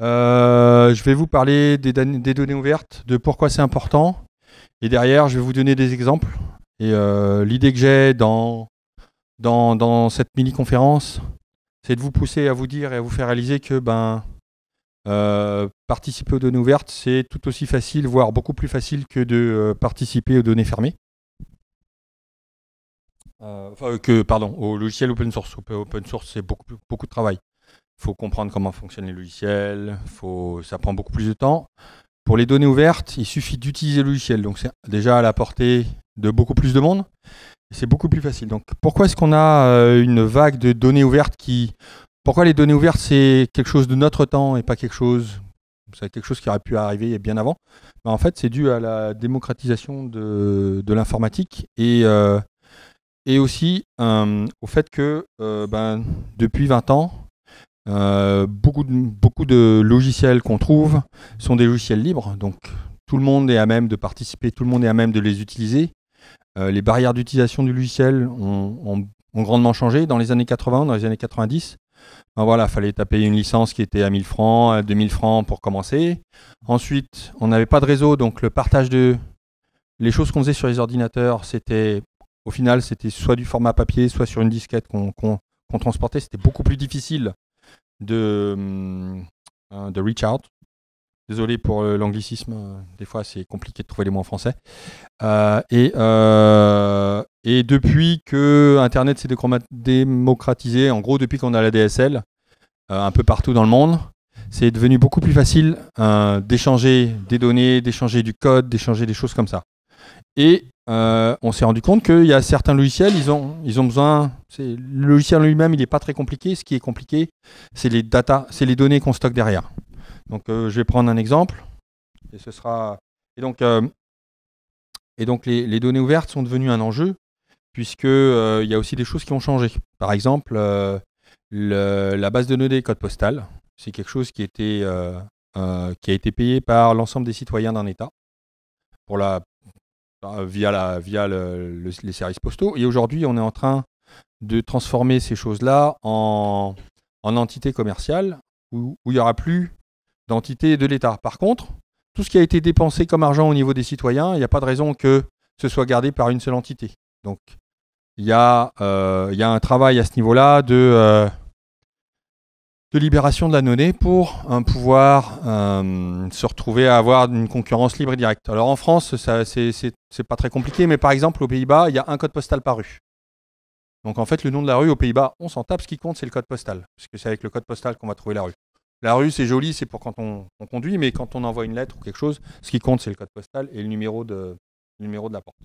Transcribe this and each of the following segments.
Euh, je vais vous parler des, données ouvertes, de pourquoi c'est important. Et derrière, je vais vous donner des exemples. Et euh, l'idée que j'ai dans, dans, cette mini-conférence, c'est de vous pousser à vous dire et à vous faire réaliser que ben, euh, participer aux données ouvertes, c'est tout aussi facile, voire beaucoup plus facile que de participer aux données fermées. enfin, que, pardon, au logiciel open source. Open source, c'est beaucoup, beaucoup de travail faut comprendre comment fonctionnent les logiciels, faut, ça prend beaucoup plus de temps. Pour les données ouvertes, il suffit d'utiliser le logiciel, donc c'est déjà à la portée de beaucoup plus de monde. C'est beaucoup plus facile. Donc pourquoi est-ce qu'on a euh, une vague de données ouvertes qui... Pourquoi les données ouvertes, c'est quelque chose de notre temps et pas quelque chose... C'est quelque chose qui aurait pu arriver bien avant. Ben, en fait, c'est dû à la démocratisation de, l'informatique et, euh, et aussi euh, au fait que ben, depuis 20 ans, euh, beaucoup, de, logiciels qu'on trouve sont des logiciels libres, donc tout le monde est à même de participer, tout le monde est à même de les utiliser. Euh, les barrières d'utilisation du logiciel ont, grandement changé dans les années 80, dans les années 90. Ben voilà, fallait taper une licence qui était à 1000 francs, à 2000 francs pour commencer. Ensuite, on n'avait pas de réseau, donc le partage de les choses qu'on faisait sur les ordinateurs, c'était au final, c'était soit du format papier, soit sur une disquette qu'on transportait, c'était beaucoup plus difficile de, euh, hein, de Reach Out. Désolé pour euh, l'anglicisme, euh, des fois c'est compliqué de trouver les mots en français. et, et, depuis que Internet s'est démocratisé, en gros depuis qu'on a la DSL, un peu partout dans le monde, c'est devenu beaucoup plus facile d'échanger des données, d'échanger du code, d'échanger des choses comme ça. Et euh, on s'est rendu compte qu'il y a certains logiciels, ils ont, ils ont besoin. Le logiciel lui-même, il n'est pas très compliqué. Ce qui est compliqué, c'est les data, c'est les données qu'on stocke derrière. Donc, euh, je vais prendre un exemple. Et ce sera. Et donc, euh, et donc les, données ouvertes sont devenues un enjeu, puisque il y a aussi des choses qui ont changé. Par exemple, la base de données code postal, c'est quelque chose qui était qui a été payé par l'ensemble des citoyens d'un État pour la via, la, via les services postaux. Et aujourd'hui, on est en train de transformer ces choses-là en, entités commerciales où, il n'y aura plus d'entité de l'État. Par contre, tout ce qui a été dépensé comme argent au niveau des citoyens, il n'y a pas de raison que ce soit gardé par une seule entité. Donc, il y, a, euh, un travail à ce niveau-là de, euh, de libération de la donnée pour pouvoir euh, se retrouver à avoir une concurrence libre et directe. Alors en France, c'est pas très compliqué, mais par exemple aux Pays-Bas, il y a un code postal par rue. Donc en fait, le nom de la rue aux Pays-Bas, on s'en tape, ce qui compte, c'est le code postal, puisque c'est avec le code postal qu'on va trouver la rue. La rue, c'est joli, c'est pour quand on, conduit, mais quand on envoie une lettre ou quelque chose, ce qui compte, c'est le code postal et le numéro de, numéro de la porte.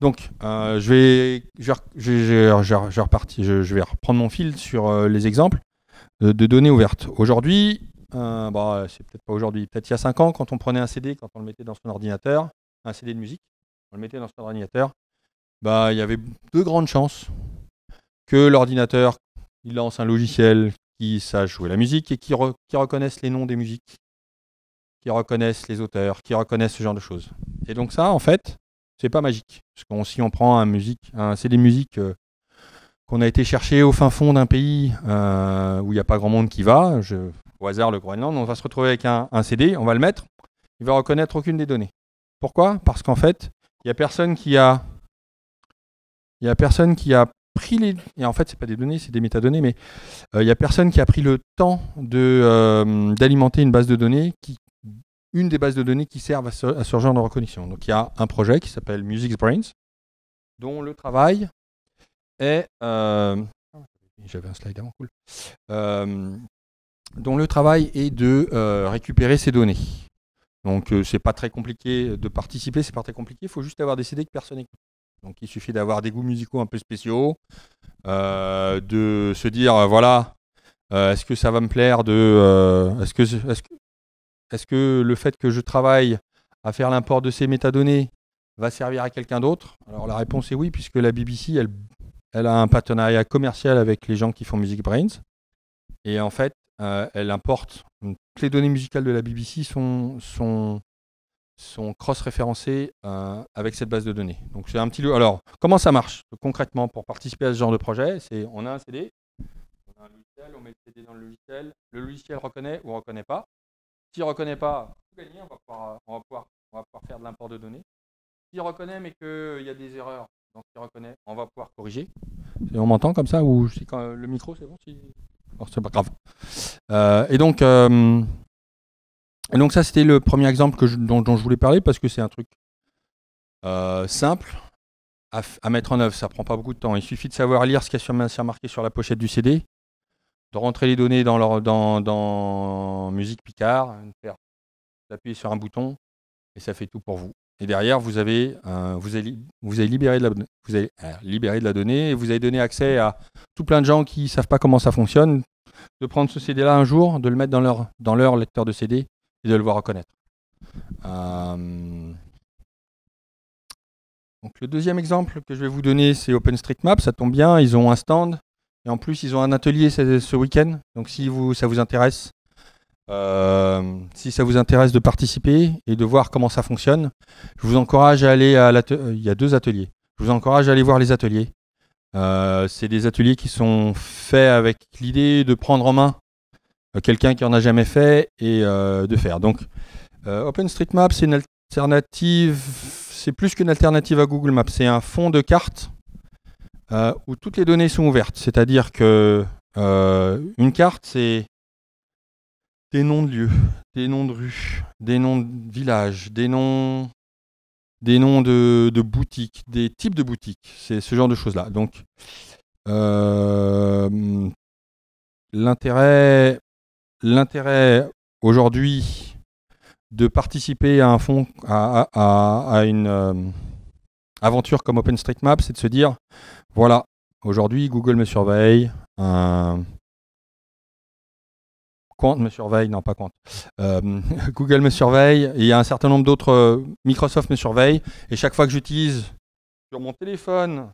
Donc, euh, je, vais, je, je, je, vais reprendre mon fil sur euh, les exemples. Euh, de, données ouvertes. Aujourd'hui, euh, bah, c'est peut-être pas aujourd'hui, peut-être il y a 5 ans, quand on prenait un CD, quand on le mettait dans son ordinateur, un CD de musique, on le mettait dans son ordinateur, bah, il y avait deux grandes chances que l'ordinateur il lance un logiciel qui sache jouer la musique et qui, reconnaisse les noms des musiques, qui reconnaisse les auteurs, qui reconnaisse ce genre de choses. Et donc ça, en fait, c'est pas magique. Parce que si on prend un, musique, un CD musique euh, on a été chercher au fin fond d'un pays euh, où il n'y a pas grand monde qui va, au hasard le Groenland, on va se retrouver avec un, CD, on va le mettre, il va reconnaître aucune des données. Pourquoi Parce qu'en fait, il n'y a personne qui a... Il a personne qui a pris les... Et en fait, c'est pas des données, c'est des métadonnées, mais euh, il y a personne qui a pris le temps euh, d'alimenter une base de données qui une des bases de données qui servent à ce, genre de reconnaissance. Donc il y a un projet qui s'appelle Music's Brains, dont le travail est. Euh, j'avais un slide cool. Euh, dont le travail est de euh, récupérer ces données. Donc c'est pas très compliqué de participer, c'est pas très compliqué, il faut juste avoir des CD que personne n'écoute. Donc il suffit d'avoir des goûts musicaux un peu spéciaux, de se dire voilà, est-ce que ça va me plaire de est-ce que est que, est que le fait que je travaille à faire l'import de ces métadonnées va servir à quelqu'un d'autre Alors la réponse est oui, puisque la BBC elle elle a un partenariat commercial avec les gens qui font Music Brains. Et en fait, euh, elle importe. toutes les données musicales de la BBC sont, sont, sont cross-référencées euh, avec cette base de données. Donc c'est un petit Alors, comment ça marche concrètement pour participer à ce genre de projet C'est on a un CD, on a un logiciel, on met le CD dans le logiciel, le logiciel reconnaît ou reconnaît pas. S'il ne reconnaît pas, euh, on va pouvoir, on va faire de l'import de données. S'il reconnaît mais qu'il y a des erreurs, donc, reconnaît. On va pouvoir corriger. on m'entend comme ça ou je quand, euh, le micro, c'est bon oh, C'est pas grave. Euh, et donc, euh, donc ça, c'était le premier exemple dont, je voulais parler parce que c'est un truc simple à, mettre en œuvre. Ça prend pas beaucoup de temps. Il suffit de savoir lire ce qui y a marqué sur la pochette du CD, de rentrer les données dans, leur, dans, dans Musique Picard, d'appuyer sur un bouton et ça fait tout pour vous. Et derrière, vous avez, euh, vous, avez libéré, de la, vous avez, euh, libéré de la donnée et vous avez donné accès à tout plein de gens qui ne savent pas comment ça fonctionne, de prendre ce CD-là un jour, de le mettre dans leur, dans leur lecteur de CD et de le voir reconnaître. Euh, donc, le deuxième exemple que je vais vous donner, c'est OpenStreetMap. Ça tombe bien, ils ont un stand et en plus, ils ont un atelier ce, ce week-end. Donc, si vous, ça vous intéresse, euh, si ça vous intéresse de participer et de voir comment ça fonctionne, je vous encourage à aller à l'atelier. Euh, il y a deux ateliers. Je vous encourage à aller voir les ateliers. Euh, c'est des ateliers qui sont faits avec l'idée de prendre en main quelqu'un qui en a jamais fait et de faire. Donc, OpenStreetMap, c'est une alternative. C'est plus qu'une alternative à Google Maps. C'est un fond de cartes où toutes les données sont ouvertes. C'est-à-dire que une carte, c'est des noms de lieux, des noms de rues, des noms de villages, des noms, des noms de, boutiques, des types de boutiques. C'est ce genre de choses-là. Donc, euh, l'intérêt, aujourd'hui de participer à un fond, à, une euh, aventure comme OpenStreetMap, c'est de se dire, voilà, aujourd'hui Google me surveille, me surveille, non pas compte. Euh, Google me surveille, et il y a un certain nombre d'autres, euh, Microsoft me surveille, et chaque fois que j'utilise sur mon téléphone,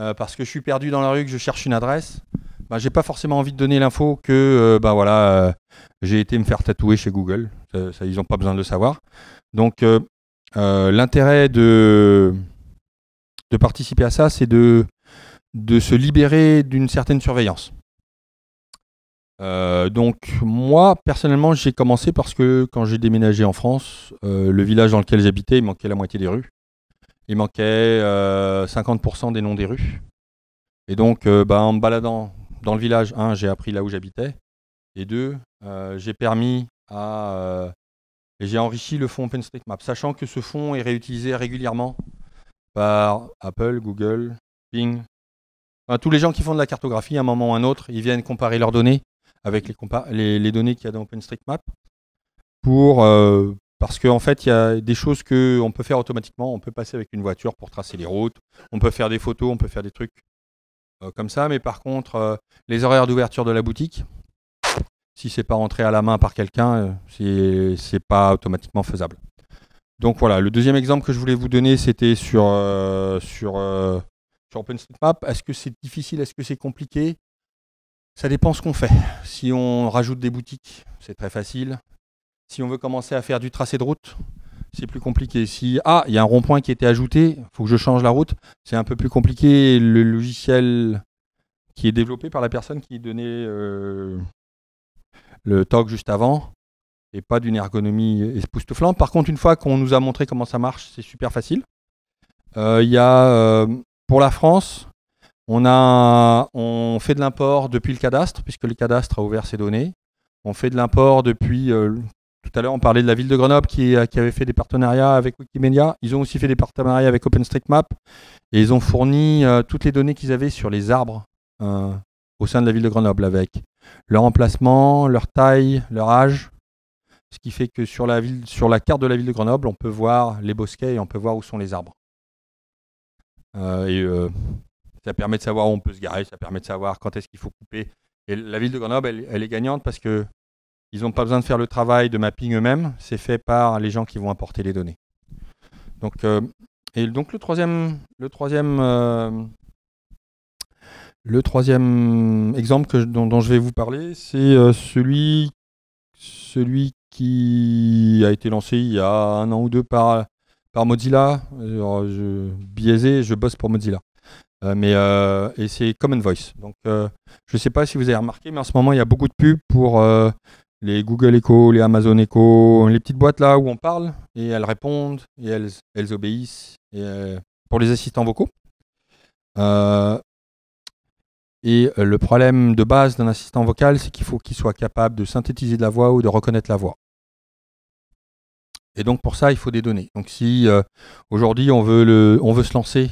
euh, parce que je suis perdu dans la rue, que je cherche une adresse, bah, j'ai pas forcément envie de donner l'info que bah, voilà, j'ai été me faire tatouer chez Google. Ça, ils n'ont pas besoin de le savoir. Donc l'intérêt de, de participer à ça, c'est de, de se libérer d'une certaine surveillance. Euh, donc moi personnellement j'ai commencé parce que quand j'ai déménagé en France, euh, le village dans lequel j'habitais, il manquait la moitié des rues. Il manquait 50% euh, des noms des rues. Et donc bah, en me baladant dans le village, un, j'ai appris là où j'habitais. Et deux, j'ai permis à... et j'ai enrichi le fonds OpenStreetMap, sachant que ce fonds est réutilisé régulièrement par Apple, Google, Bing. tous les gens qui font de la cartographie, à un moment ou à un autre, ils viennent comparer leurs données avec les, données qu'il y a dans OpenStreetMap, pour, euh, parce qu'en fait, il y a des choses qu'on peut faire automatiquement. On peut passer avec une voiture pour tracer les routes, on peut faire des photos, on peut faire des trucs euh, comme ça. Mais par contre, euh, les horaires d'ouverture de la boutique, si c'est pas rentré à la main par quelqu'un, c'est pas automatiquement faisable. Donc voilà, le deuxième exemple que je voulais vous donner, c'était sur, sur OpenStreetMap. Est-ce que c'est difficile Est-ce que c'est compliqué ça dépend ce qu'on fait. Si on rajoute des boutiques, c'est très facile. Si on veut commencer à faire du tracé de route, c'est plus compliqué. Si ah, il y a un rond-point qui a été ajouté, il faut que je change la route, c'est un peu plus compliqué. Le logiciel qui est développé par la personne qui donnait euh, le talk juste avant et pas d'une ergonomie époustouflante. Par contre, une fois qu'on nous a montré comment ça marche, c'est super facile. Euh, il y a euh, pour la France, on, a, on fait de l'import depuis le cadastre, puisque le cadastre a ouvert ses données. On fait de l'import depuis. Euh, tout à l'heure, on parlait de la ville de Grenoble euh, qui, avait fait des partenariats avec Wikimedia. Ils ont aussi fait des partenariats avec OpenStreetMap. Et ils ont fourni euh, toutes les données qu'ils avaient sur les arbres au sein de la ville de Grenoble, avec leur emplacement, leur taille, leur âge. Ce qui fait que sur la, ville, sur la carte de la ville de Grenoble, on peut voir les bosquets et on peut voir où sont les arbres. et ça permet de savoir où on peut se garer, ça permet de savoir quand est-ce qu'il faut couper. Et la ville de Grenoble, elle, est gagnante parce que ils n'ont pas besoin de faire le travail de mapping eux-mêmes, c'est fait par les gens qui vont apporter les données. Donc, euh, et donc le troisième, le troisième, euh, exemple dont, je vais vous parler, c'est euh, celui, qui a été lancé il y a un an ou deux par, Mozilla. je, biaisé, je bosse pour Mozilla. Euh, mais, euh, et c'est Common Voice. Donc, euh, je ne sais pas si vous avez remarqué, mais en ce moment, il y a beaucoup de pubs pour les Google Echo, les Amazon Echo, les petites boîtes là où on parle, et elles répondent, et elles, obéissent, pour les assistants vocaux. Et le problème de base d'un assistant vocal, c'est qu'il faut qu'il soit capable de synthétiser de la voix ou de reconnaître la voix. Et donc pour ça, il faut des données. Donc si aujourd'hui on veut se lancer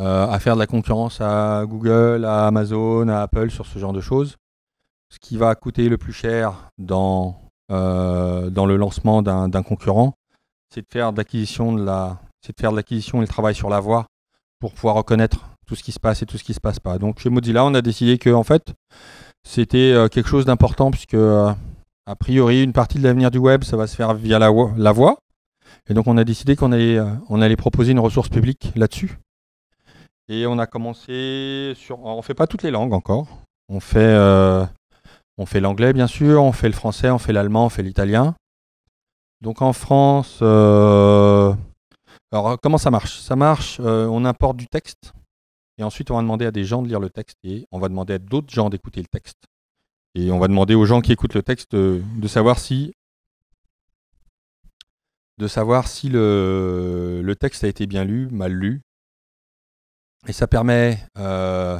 euh, à faire de la concurrence à Google, à Amazon, à Apple sur ce genre de choses. Ce qui va coûter le plus cher dans, euh, dans le lancement d'un concurrent, c'est de faire de l'acquisition de la c'est de faire et le travail sur la voie pour pouvoir reconnaître tout ce qui se passe et tout ce qui se passe pas. Donc chez Mozilla, on a décidé que en fait, c'était euh, quelque chose d'important puisque a priori une partie de l'avenir du web, ça va se faire via la, voix. Et donc on a décidé qu'on allait on allait proposer une ressource publique là-dessus et on a commencé sur. On fait pas toutes les langues encore. On fait, euh, fait l'anglais, bien sûr, on fait le français, on fait l'allemand, on fait l'italien. Donc en France. Euh, alors euh, comment ça marche Ça marche, on importe du texte. Et ensuite, on va demander à des gens de lire le texte et on va demander à d'autres gens d'écouter le texte. Et on va demander aux gens qui écoutent le texte de savoir si de savoir si le, texte a été bien lu, mal lu, et ça permet, euh,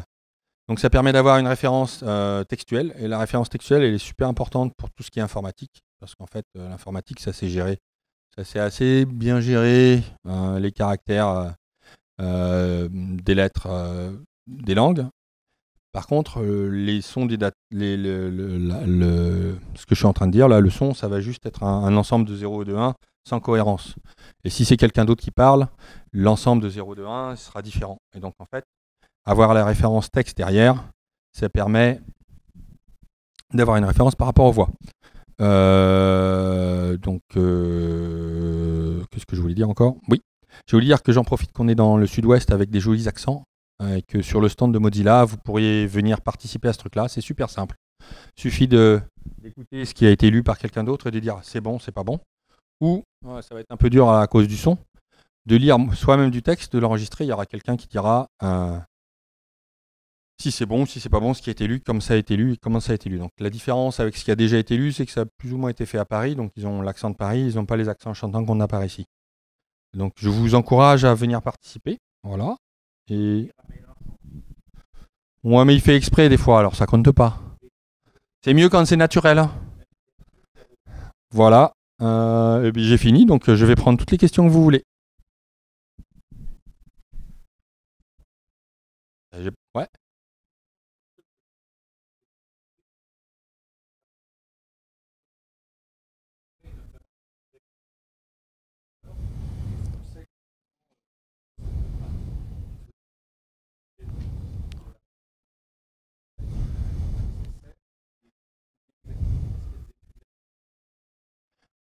donc ça permet d'avoir une référence euh, textuelle. Et la référence textuelle, elle est super importante pour tout ce qui est informatique. Parce qu'en fait, euh, l'informatique, ça s'est géré. Ça s'est assez bien géré, les caractères des lettres des langues. Par contre, les sons des le, ce que je suis en train de dire là, le son, ça va juste être un, un ensemble de 0 et de 1 sans cohérence. Et si c'est quelqu'un d'autre qui parle, l'ensemble de 0, 2, 1 sera différent. Et donc, en fait, avoir la référence texte derrière, ça permet d'avoir une référence par rapport aux voix. Euh, donc, euh, qu'est-ce que je voulais dire encore Oui, je voulais dire que j'en profite qu'on est dans le sud-ouest avec des jolis accents hein, et que sur le stand de Mozilla, vous pourriez venir participer à ce truc-là. C'est super simple. Il Suffit d'écouter ce qui a été lu par quelqu'un d'autre et de dire c'est bon, c'est pas bon ou ça va être un peu dur à cause du son, de lire soi-même du texte, de l'enregistrer. Il y aura quelqu'un qui dira euh, si c'est bon, si c'est pas bon, ce qui a été lu, comme ça a été lu, comment ça a été lu. Donc la différence avec ce qui a déjà été lu, c'est que ça a plus ou moins été fait à Paris. Donc ils ont l'accent de Paris, ils n'ont pas les accents chantants qu'on a par ici. Donc je vous encourage à venir participer. Voilà. Et. Ouais, mais il fait exprès des fois, alors ça compte pas. C'est mieux quand c'est naturel. Voilà. Euh, j'ai fini, donc euh, je vais prendre toutes les questions que vous voulez.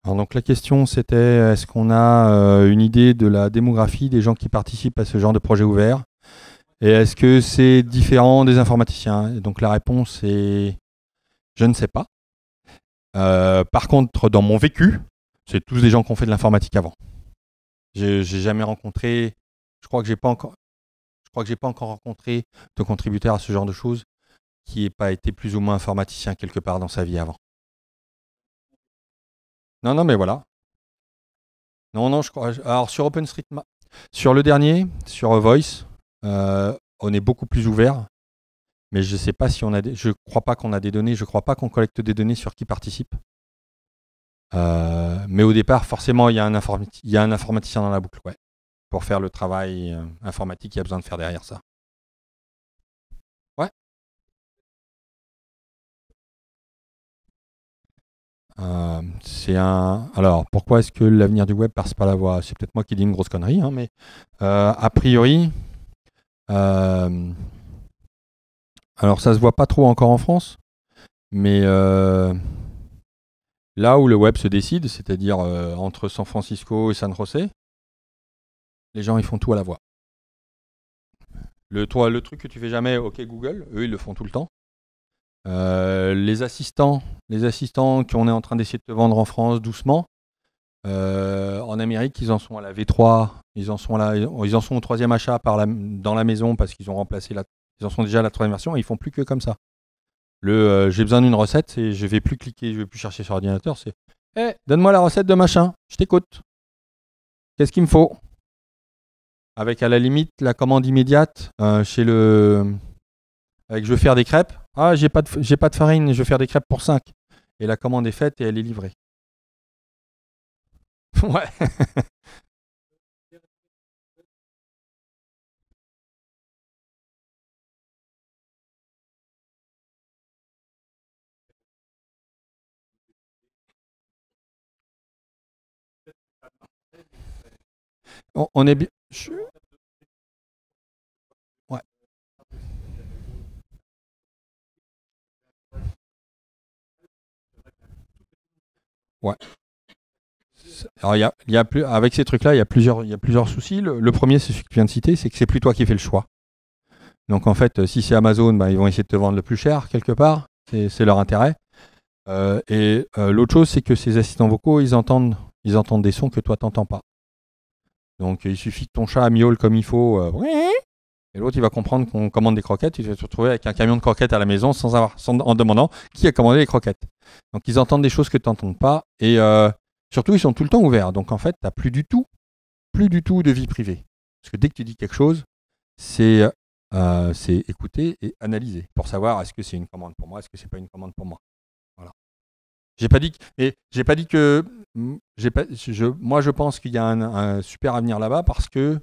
Alors donc la question c'était euh, est-ce qu'on a euh, une idée de la démographie des gens qui participent à ce genre de projet ouvert et est-ce que c'est différent des informaticiens Donc la réponse est je ne sais pas. Euh, par contre dans mon vécu c'est tous des gens qui ont fait de l'informatique avant. J'ai jamais rencontré, je crois que j'ai pas encore, je crois que j'ai pas encore rencontré de contributeur à ce genre de choses qui n'ait pas été plus ou moins informaticien quelque part dans sa vie avant. Non, non, mais voilà. Non, non, je crois. Alors sur OpenStreetMap, sur le dernier, sur Voice, euh, on est beaucoup plus ouvert. Mais je sais pas si on a des. Je crois pas qu'on a des données. Je crois pas qu'on collecte des données sur qui participe. Euh, mais au départ, forcément, il y, a un un informaticien dans la boucle, ouais. Pour faire le travail euh, informatique, il y a besoin de faire derrière ça. Euh, c'est un. Alors, pourquoi est-ce que l'avenir du web passe par la voix C'est peut-être moi qui dis une grosse connerie, hein, mais euh, a priori, euh, alors ça se voit pas trop encore en France, mais là où le web se décide, c'est-à-dire entre San Francisco et San José, les gens ils font tout à la voix. Le, toi, le truc que tu fais jamais, ok Google, eux ils le font tout le temps. Euh, les assistants, les assistants qu'on est en train d'essayer de te vendre en France doucement. Euh, en Amérique, ils en sont à la V3, ils en sont, là, ils en sont au troisième achat dans la maison parce qu'ils ont remplacé la, ils en sont déjà à la troisième version et ils font plus que comme ça. Le euh, j'ai besoin d'une recette et je vais plus cliquer, je vais plus chercher sur ordinateur. c'est Eh, donne-moi la recette de machin, je t'écoute. Qu'est-ce qu'il me faut Avec à la limite la commande immédiate chez le je veux faire des crêpes. Ah, j'ai pas, de, j'ai pas de farine, je veux faire des crêpes pour 5. Et la commande est faite et elle est livrée. ouais. on, est bien. Ouais. Alors, a, plus, avec ces trucs-là, il y, a plusieurs, y a plusieurs soucis. Le, premier, c'est celui que tu viens de citer, c'est que c'est plus toi qui fais le choix. Donc en fait, si c'est Amazon, ben, ils vont essayer de te vendre le plus cher quelque part. C'est leur intérêt. Euh, et euh, l'autre chose, c'est que ces assistants vocaux, ils entendent, ils entendent des sons que toi, tu t'entends pas. Donc il suffit que ton chat miaule comme il faut. Oui euh, et l'autre, il va comprendre qu'on commande des croquettes. Il va se retrouver avec un camion de croquettes à la maison sans avoir, sans, en demandant qui a commandé les croquettes. Donc, ils entendent des choses que tu n'entends pas. Et euh, surtout, ils sont tout le temps ouverts. Donc, en fait, tu n'as plus du tout, plus du tout de vie privée. Parce que dès que tu dis quelque chose, euh, c'est écouter et analyser pour savoir est-ce que c'est une commande pour moi, est-ce que c'est pas une commande pour moi. Voilà. J'ai pas dit j'ai pas dit que, pas, je, moi, je pense qu'il y a un super avenir là-bas parce que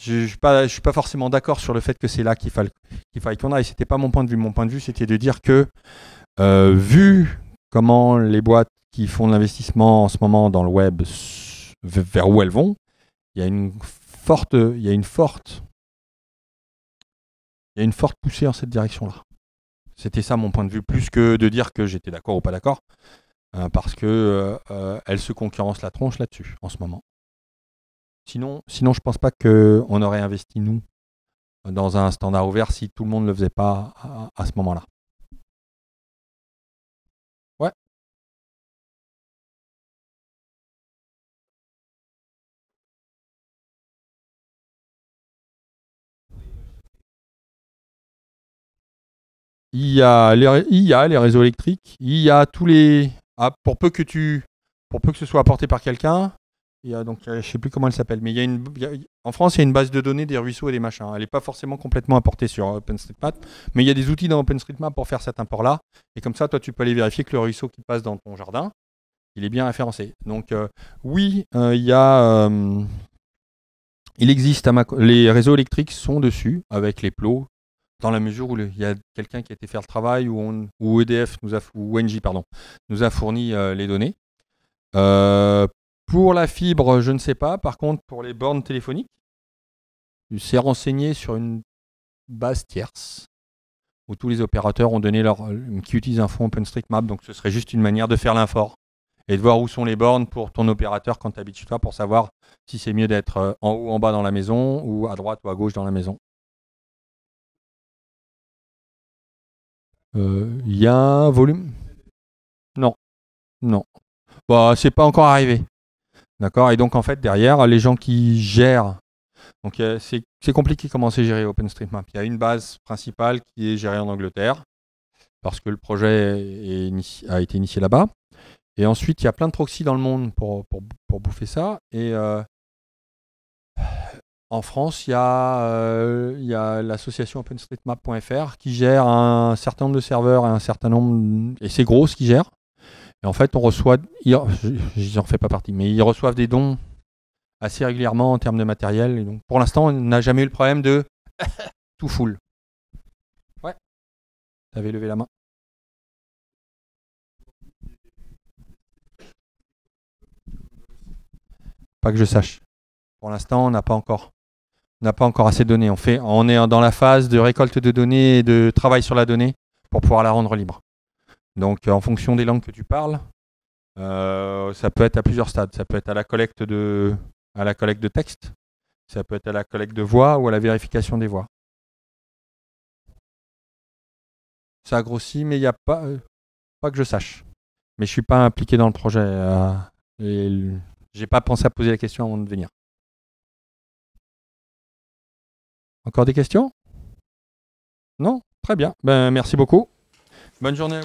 je ne suis, pas forcément d'accord sur le fait que c'est là qu'il fallait qu'on aille. Ce n'était pas mon point de vue. Mon point de vue, c'était de dire que, euh, vu comment les boîtes qui font de l'investissement en ce moment dans le web, vers où elles vont, il y a une forte, il y a une forte, il y a une forte poussée en cette direction-là. C'était ça mon point de vue, plus que de dire que j'étais d'accord ou pas d'accord, euh, parce que euh, se concurrencent la tronche là-dessus en ce moment. Sinon, sinon je ne pense pas qu'on aurait investi, nous, dans un standard ouvert si tout le monde ne le faisait pas à, ce moment-là. Ouais. Il y, a les, il a les réseaux électriques, il y a tous les... pour peu que tu... Pour peu que ce soit apporté par quelqu'un, donc, euh, je ne sais plus comment elle s'appelle, mais en France, il y a une base de données des ruisseaux et des machins. Elle n'est pas forcément complètement apportée sur euh, OpenStreetMap, mais il y a des outils dans OpenStreetMap pour faire cet import-là. Et comme ça, toi, tu peux aller vérifier que le ruisseau qui passe dans ton jardin, il est bien référencé. Donc, euh, oui, il y existe, les réseaux électriques sont dessus avec les plots, dans la mesure où il y a quelqu'un qui a été faire le travail, où, EDF nous a, ou NJ pardon, nous a fourni les données. Pour la fibre, je ne sais pas. Par contre, pour les bornes téléphoniques, s'est renseigné sur une base tierce où tous les opérateurs ont donné leur euh, qui utilisent un fond OpenStreetMap, donc ce serait juste une manière de faire l'infort. et de voir où sont les bornes pour ton opérateur quand tu habites chez toi pour savoir si c'est mieux d'être euh, en haut, ou en bas dans la maison ou à droite ou à gauche dans la maison. Il euh, y a un volume Non, non. Bah, c'est pas encore arrivé. D'accord Et donc, en fait, derrière, les gens qui gèrent. Donc, c'est compliqué comment c'est géré OpenStreetMap. Il y a une base principale qui est gérée en Angleterre, parce que le projet a été initié là-bas. Et ensuite, il y a plein de proxys dans le monde pour, bouffer ça. Et euh, en France, il y a, euh, l'association OpenStreetMap.fr qui gère un certain nombre de serveurs et un certain nombre. Et c'est gros ce qui gèrent en fait, on reçoit, ils, en fais pas partie, mais ils reçoivent des dons assez régulièrement en termes de matériel. donc, pour l'instant, on n'a jamais eu le problème de tout full. Ouais. avez levé la main. Pas que je sache. Pour l'instant, on n'a pas encore. pas encore assez de données. On, fait, on est dans la phase de récolte de données et de travail sur la donnée pour pouvoir la rendre libre. Donc en fonction des langues que tu parles, euh, ça peut être à plusieurs stades. Ça peut être à la collecte de, à la collecte de texte, ça peut être à la collecte de voix ou à la vérification des voix. Ça grossit, mais il n'y a pas, euh, pas que je sache. Mais je ne suis pas impliqué dans le projet. Je euh, et j'ai pas pensé à poser la question avant de venir. Encore des questions Non Très bien. Ben, merci beaucoup. Bonne journée